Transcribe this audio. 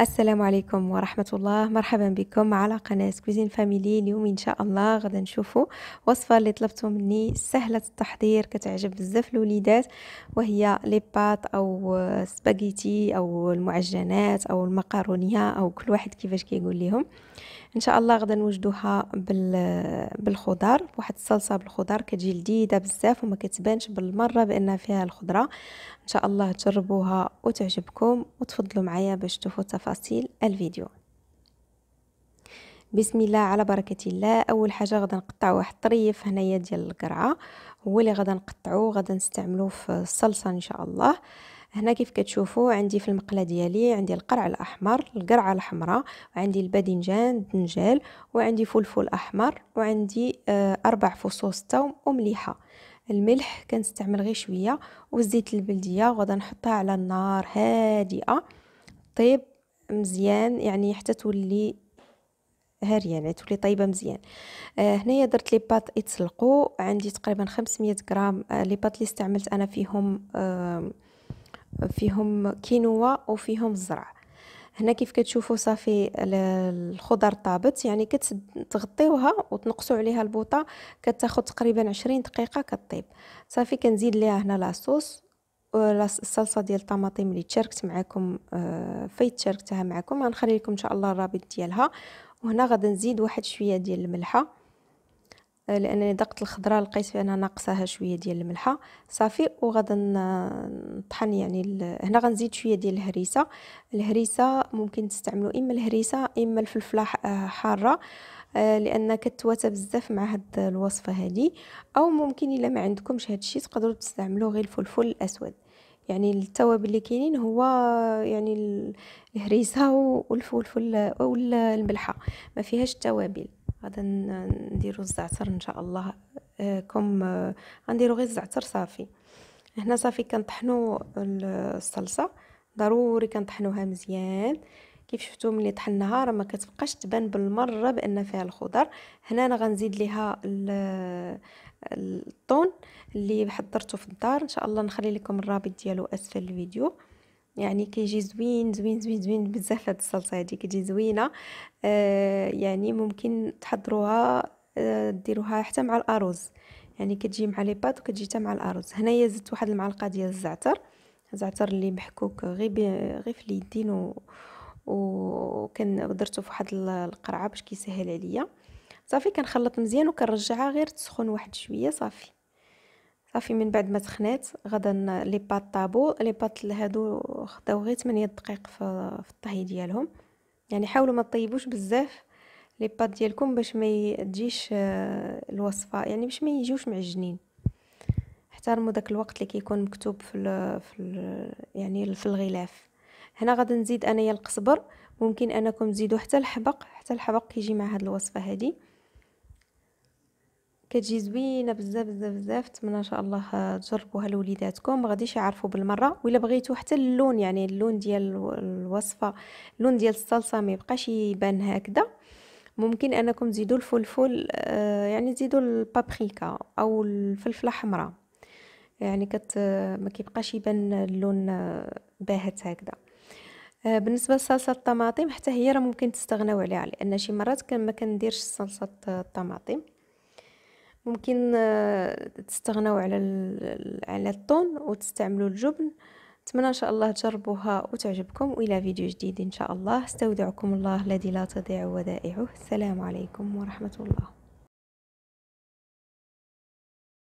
السلام عليكم ورحمة الله مرحبا بكم على قناة كوزين فاميلي اليوم إن شاء الله غدا نشوفوا وصفة اللي طلبتوا مني سهلة التحضير كتعجب بزاف الوليدات وهي ليبات أو سباغيتي أو المعجنات أو المقارونية أو كل واحد كيفاش كيقول ليهم ان شاء الله غدا نوجدوها بال بالخضر واحد الصلصه بالخضر كتجي لذيذه بزاف وما كتبانش بالمره بان فيها الخضره ان شاء الله تجربوها وتعجبكم وتفضلوا معايا باش تشوفوا تفاصيل الفيديو بسم الله على بركه الله اول حاجه غدا نقطع واحد الطريف هنايا ديال القرعه هو اللي غدا نقطعوه غدا نستعملوه في الصلصه ان شاء الله آه هنا كيف كتشوفوا عندي في المقله ديالي عندي القرع الاحمر القرعه الحمراء وعندي الباذنجان الدنجال وعندي فلفل احمر وعندي آه، اربع فصوص ثوم ومليحه الملح كنستعمل غير شويه والزيت البلديه غدا نحطها على النار هادئه طيب مزيان يعني حتى تولي هاريه يعني تولي طيبه مزيان آه هنايا درت لي بات يتسلقوا عندي تقريبا 500 غرام آه لي بات اللي استعملت انا فيهم آه فيهم كينوا وفيهم الزرع هنا كيف كتشوفوا صافي الخضر طابت يعني كتغطيوها وتنقصوا عليها البوطه كتاخذ تقريبا 20 دقيقه كطيب صافي كنزيد ليها هنا لاصوص الصلصه ديال الطماطم اللي تشاركت معكم آه، فايت تشاركتها معكم غنخلي لكم ان شاء الله الرابط ديالها وهنا غادي نزيد واحد شويه ديال الملحه آه، لانني دقت الخضره لقيت فيها ناقصاها شويه ديال الملحه صافي وغادا نطحن يعني ال... هنا غنزيد شويه ديال الهريسه الهريسه ممكن تستعملوا اما الهريسه اما الفلفله آه، حاره آه، لان كتواتى بزاف مع هاد الوصفه هادي او ممكن الا ما عندكمش هادشي تقدروا تستعملوا غير الفلفل الاسود يعني التوابل اللي كاينين هو يعني الهريسه والفلفل والملحه ما فيهاش توابل غادا نديرو الزعتر ان شاء الله آه، كم آه، غنديرو غير الزعتر صافي هنا صافي كنطحنو الصلصه ضروري كنطحنوها مزيان كيف شفتو ملي طحناها راه ما كتبقاش تبان بالمره بان فيها الخضر هنا انا غنزيد ليها الطون اللي حضرته في الدار ان شاء الله نخلي لكم الرابط ديالو اسفل الفيديو يعني كيجي زوين زوين زوين زوين بزاف هاد الصلصه هادي كتجي زوينه آه يعني ممكن تحضروها آه ديروها حتى مع الارز يعني كتجي مع لي بات وكتجي حتى مع الارز هنايا زدت واحد المعلقه ديال الزعتر الزعتر اللي محكوك غير غير في اليدين و وكان درته في واحد القرعه باش كيسهل عليا صافي كنخلط مزيان وكنرجعها غير تسخن واحد شويه صافي صافي من بعد ما تخنات غادا لي بات طابو لي بات هادو خداو غير 8 دقائق في, في الطهي ديالهم يعني حاولوا ما طيبوش بزاف لي بات ديالكم باش ما تجيش آه، الوصفه يعني باش ما يجيوش معجنين احترموا داك الوقت اللي كيكون مكتوب في الـ في الـ يعني في الغلاف هنا غدا نزيد انايا القزبر ممكن انكم تزيدوا حتى الحبق حتى الحبق كيجي مع هاد الوصفه هذه كتجي زوينه بزاف بزاف بزاف نتمنى ان شاء الله تجربوها لوليداتكم ما غاديش يعرفوا بالمره ولا بغيتو حتى اللون يعني اللون ديال الوصفه اللون ديال الصلصه ما يبقاش يبان هكذا ممكن انكم تزيدوا الفلفل آه، يعني تزيدوا البابريكا او الفلفله حمراء يعني كت ما كيبقاش يبان اللون آه، باهت هكذا آه، بالنسبه لصلصه الطماطم حتى هي راه ممكن تستغناو عليها لان شي مرات كان ما كنديرش صلصه الطماطم ممكن آه، تستغناو على على الطون وتستعملوا الجبن نتمنى ان شاء الله تجربوها وتعجبكم والى فيديو جديد ان شاء الله استودعكم الله الذي لا تضيع ودائعه السلام عليكم ورحمه الله